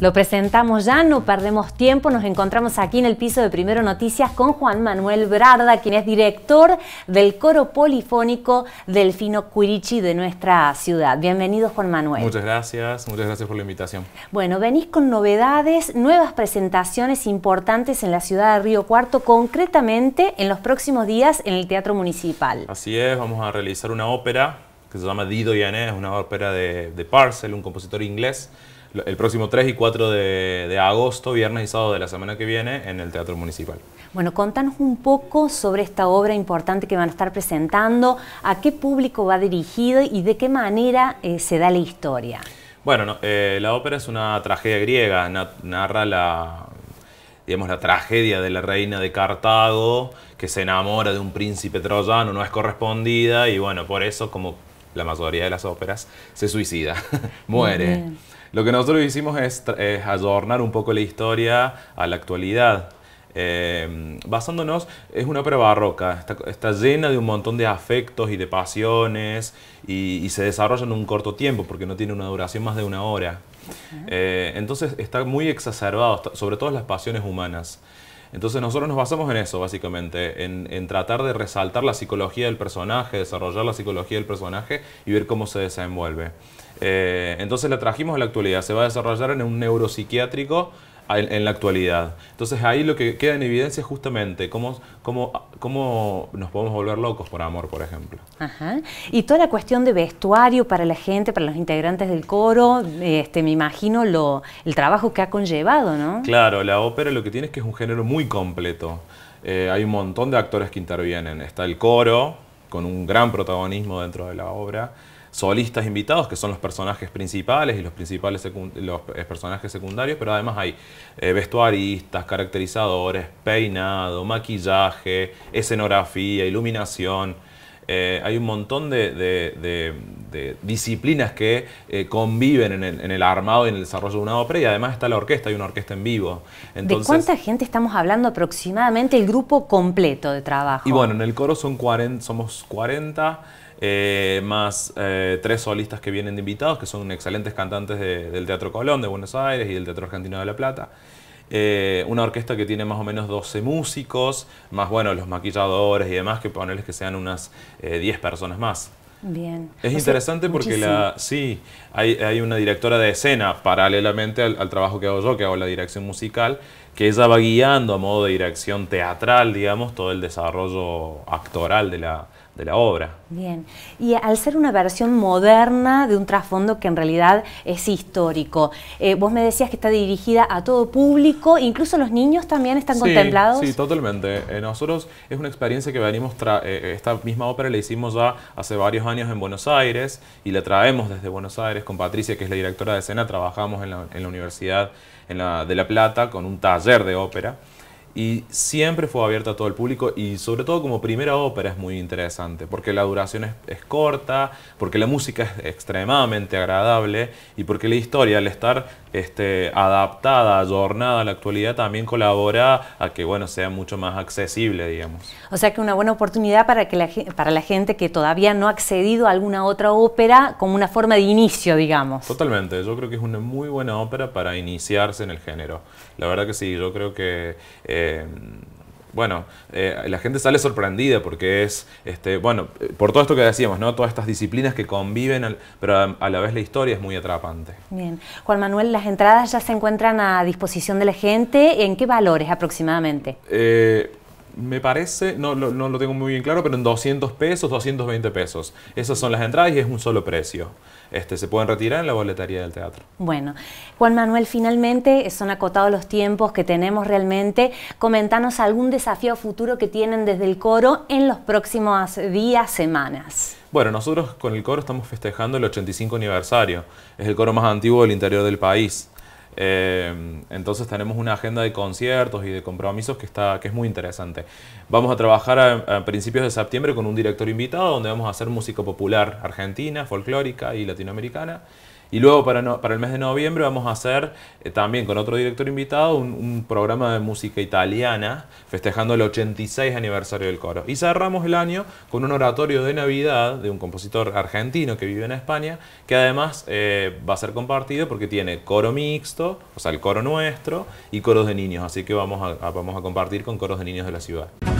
Lo presentamos ya, no perdemos tiempo, nos encontramos aquí en el piso de Primero Noticias con Juan Manuel Brarda, quien es director del coro polifónico Delfino Cuirichi de nuestra ciudad. Bienvenido Juan Manuel. Muchas gracias, muchas gracias por la invitación. Bueno, venís con novedades, nuevas presentaciones importantes en la ciudad de Río Cuarto, concretamente en los próximos días en el Teatro Municipal. Así es, vamos a realizar una ópera que se llama Dido y Anés, una ópera de, de Parcel, un compositor inglés, el próximo 3 y 4 de, agosto, viernes y sábado de la semana que viene, en el Teatro Municipal. Bueno, contanos un poco sobre esta obra importante que van a estar presentando, a qué público va dirigido y de qué manera eh, se da la historia. Bueno, eh, la ópera es una tragedia griega, narra la, digamos, la tragedia de la reina de Cartago, que se enamora de un príncipe troyano, no es correspondida, y bueno, por eso como la mayoría de las óperas, se suicida, muere. Lo que nosotros hicimos es, adornar un poco la historia a la actualidad, em, basándonos, es una ópera barroca, está, llena de un montón de afectos y de pasiones y, se desarrolla en un corto tiempo porque no tiene una duración más de una hora. Eh, entonces está muy exacerbado, sobre todo las pasiones humanas. Entonces nosotros nos basamos en eso, básicamente, en, tratar de resaltar la psicología del personaje, desarrollar la psicología del personaje y ver cómo se desenvuelve. Eh, entonces la trajimos a la actualidad, se va a desarrollar en un neuropsiquiátrico en la actualidad. Entonces ahí lo que queda en evidencia es justamente cómo, cómo, cómo nos podemos volver locos por amor, por ejemplo. Ajá. Y toda la cuestión de vestuario para la gente, para los integrantes del coro, este, me imagino lo, el trabajo que ha conllevado, ¿no? Claro, la ópera lo que tiene es que es un género muy completo. Eh, hay un montón de actores que intervienen. Está el coro, con un gran protagonismo dentro de la obra, solistas invitados, que son los personajes principales y los principales los eh, personajes secundarios, pero además hay eh, vestuaristas, caracterizadores, peinado, maquillaje, escenografía, iluminación. Eh, hay un montón de, de disciplinas que eh, conviven en el, armado y en el desarrollo de una ópera y además está la orquesta, hay una orquesta en vivo. ¿De cuánta gente estamos hablando aproximadamente el grupo completo de trabajo? Y bueno, en el coro son 40, somos 40. Eh, más eh, tres solistas que vienen de invitados, que son excelentes cantantes del Teatro Colón de Buenos Aires y del Teatro Argentino de La Plata. una orquesta que tiene más o menos 12 músicos, más bueno, los maquilladores y demás, que ponerles que sean unas 10 personas más. Es interesante porque sí, hay, una directora de escena paralelamente al, trabajo que hago yo, que hago la dirección musical, que ella va guiando a modo de dirección teatral, digamos, todo el desarrollo actoral de la, de la obra. Bien, y al ser una versión moderna de un trasfondo que en realidad es histórico, eh, vos me decías que está dirigida a todo público, incluso los niños también están contemplados. Sí, totalmente. Eh, nosotros es una experiencia que venimos, eh, esta misma ópera la hicimos ya hace varios años en Buenos Aires y la traemos desde Buenos Aires con Patricia, que es la directora de escena, trabajamos en la, Universidad en la, de La Plata con un taller de ópera y siempre fue abierta a todo el público y sobre todo como primera ópera es muy interesante porque la duración es, corta, porque la música es extremadamente agradable y porque la historia al estar este, adaptada, adornada a la actualidad también colabora a que bueno, sea mucho más accesible, digamos. O sea que una buena oportunidad para, que la, para la gente que todavía no ha accedido a alguna otra ópera como una forma de inicio, digamos. Totalmente, yo creo que es una muy buena ópera para iniciarse en el género. La verdad que sí, yo creo que... Em, bueno, eh, la gente sale sorprendida porque es, este, bueno, por todo esto que decíamos, ¿no? Todas estas disciplinas que conviven, pero a, la vez la historia es muy atrapante. Bien. Juan Manuel, las entradas ya se encuentran a disposición de la gente. ¿En qué valores aproximadamente? Eh, me parece, no, lo tengo muy bien claro, pero en 200 pesos, 220 pesos. Esas son las entradas y es un solo precio. Este, se pueden retirar en la boletería del teatro. Bueno, Juan Manuel, finalmente eh, son acotados los tiempos que tenemos realmente. Comentanos algún desafío futuro que tienen desde el coro en los próximos días, semanas. Bueno, nosotros con el coro estamos festejando el 85 aniversario. Es el coro más antiguo del interior del país. Eh, entonces tenemos una agenda de conciertos y de compromisos que, está, que es muy interesante. Vamos a trabajar a principios de septiembre con un director invitado donde vamos a hacer música popular argentina, folclórica y latinoamericana. Y luego para, el mes de noviembre vamos a hacer eh, también con otro director invitado un, programa de música italiana festejando el 86 aniversario del coro. Y cerramos el año con un oratorio de Navidad de un compositor argentino que vive en España, que además eh, va a ser compartido porque tiene coro mixto, o sea, el coro nuestro, y coros de niños. Así que vamos vamos a compartir con coros de niños de la ciudad.